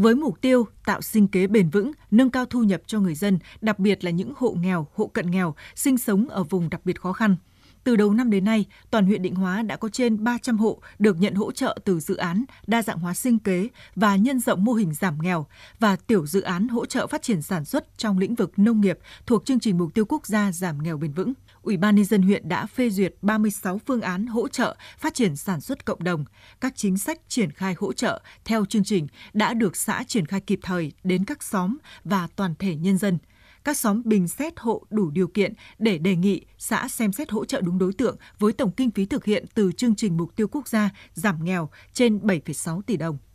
với mục tiêu tạo sinh kế bền vững, nâng cao thu nhập cho người dân, đặc biệt là những hộ nghèo, hộ cận nghèo, sinh sống ở vùng đặc biệt khó khăn. Từ đầu năm đến nay, toàn huyện Định Hóa đã có trên 300 hộ được nhận hỗ trợ từ dự án đa dạng hóa sinh kế và nhân rộng mô hình giảm nghèo và tiểu dự án hỗ trợ phát triển sản xuất trong lĩnh vực nông nghiệp thuộc chương trình mục tiêu quốc gia giảm nghèo bền vững. Ủy ban nhân dân huyện đã phê duyệt 36 phương án hỗ trợ phát triển sản xuất cộng đồng. Các chính sách triển khai hỗ trợ theo chương trình đã được xã triển khai kịp thời đến các xóm và toàn thể nhân dân các xóm bình xét hộ đủ điều kiện để đề nghị xã xem xét hỗ trợ đúng đối tượng với tổng kinh phí thực hiện từ chương trình mục tiêu quốc gia giảm nghèo trên 7,6 tỷ đồng.